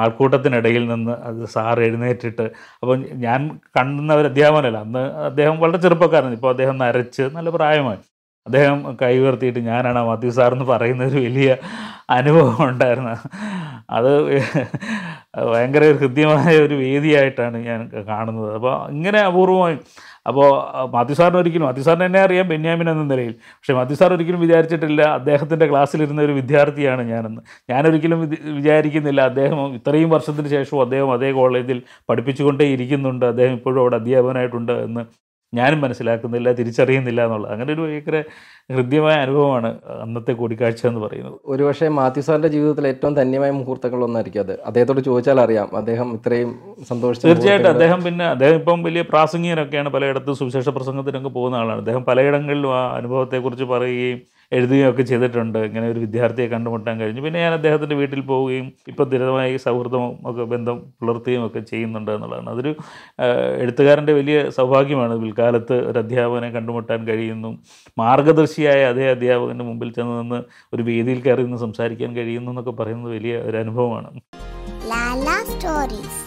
Speaker 1: ആൾക്കൂട്ടത്തിനിടയിൽ നിന്ന് അത് സാർ എഴുന്നേറ്റിട്ട് അപ്പം ഞാൻ കണ്ടുന്ന ഒരു അധ്യാപനല്ല അന്ന് അദ്ദേഹം വളരെ ചെറുപ്പക്കാരൻ ഇപ്പോൾ അദ്ദേഹം നരച്ച് നല്ല പ്രായമായി അദ്ദേഹം കൈ ഉയർത്തിയിട്ട് ഞാനാണ് മാത്യു സാർ എന്ന് പറയുന്ന ഒരു വലിയ അനുഭവം ഉണ്ടായിരുന്നു അത് ഭയങ്കര ഹൃദ്യമായ ഒരു വേദിയായിട്ടാണ് ഞാൻ കാണുന്നത് അപ്പോൾ ഇങ്ങനെ അപൂർവമായി അപ്പോൾ മാത്യുസാറിന് ഒരിക്കലും മധുസാറിന് എന്നെ അറിയാം ബെന്യാമിൻ എന്ന നിലയിൽ പക്ഷേ മാത്യുസാർ ഒരിക്കലും വിചാരിച്ചിട്ടില്ല അദ്ദേഹത്തിൻ്റെ ക്ലാസ്സിലിരുന്ന ഒരു വിദ്യാർത്ഥിയാണ് ഞാനെന്ന് ഞാനൊരിക്കലും വിചാരിക്കുന്നില്ല അദ്ദേഹം ഇത്രയും വർഷത്തിന് ശേഷവും അദ്ദേഹം അതേ കോളേജിൽ പഠിപ്പിച്ചുകൊണ്ടേ ഇരിക്കുന്നുണ്ട് അദ്ദേഹം ഇപ്പോഴും അവിടെ അധ്യാപകനായിട്ടുണ്ട് എന്ന് ഞാനും മനസ്സിലാക്കുന്നില്ല തിരിച്ചറിയുന്നില്ല എന്നുള്ളത് അങ്ങനെ ഒരു ഭയങ്കര ഹൃദ്യമായ അനുഭവമാണ് അന്നത്തെ കൂടിക്കാഴ്ച എന്ന് പറയുന്നത്
Speaker 2: ഒരുപക്ഷേ മാത്യു സാറിൻ്റെ ജീവിതത്തിൽ ഏറ്റവും ധന്യമായ മുഹൂർത്തങ്ങളൊന്നായിരിക്കും അത് അദ്ദേഹത്തോട് ചോദിച്ചാൽ അറിയാം അദ്ദേഹം ഇത്രയും സന്തോഷം തീർച്ചയായിട്ടും അദ്ദേഹം
Speaker 1: പിന്നെ അദ്ദേഹം ഇപ്പം വലിയ പ്രാസംഗികനൊക്കെയാണ് പലയിടത്തും സുവിശേഷ പ്രസംഗത്തിനൊക്കെ പോകുന്ന ആളാണ് അദ്ദേഹം പലയിടങ്ങളിലും ആ അനുഭവത്തെക്കുറിച്ച് പറയുകയും എഴുതുകയൊക്കെ ചെയ്തിട്ടുണ്ട് ഇങ്ങനെ ഒരു വിദ്യാർത്ഥിയെ കണ്ടുമുട്ടാൻ കഴിഞ്ഞു പിന്നെ ഞാൻ അദ്ദേഹത്തിൻ്റെ വീട്ടിൽ പോവുകയും ഇപ്പോൾ ദൃഢമായ സൗഹൃദവും ഒക്കെ ബന്ധം പുലർത്തുകയും ഒക്കെ ചെയ്യുന്നുണ്ട് എന്നുള്ളതാണ് അതൊരു എഴുത്തുകാരൻ്റെ വലിയ സൗഭാഗ്യമാണ് പിൽക്കാലത്ത് ഒരു അധ്യാപകനെ കണ്ടുമുട്ടാൻ കഴിയുന്നു മാർഗദർശിയായ അതേ അധ്യാപകൻ്റെ മുമ്പിൽ ചെന്ന് നിന്ന് ഒരു വേദിയിൽ കയറി നിന്ന് സംസാരിക്കാൻ കഴിയുന്നു എന്നൊക്കെ പറയുന്നത് വലിയ ഒരു അനുഭവമാണ് സ്റ്റോറീസ്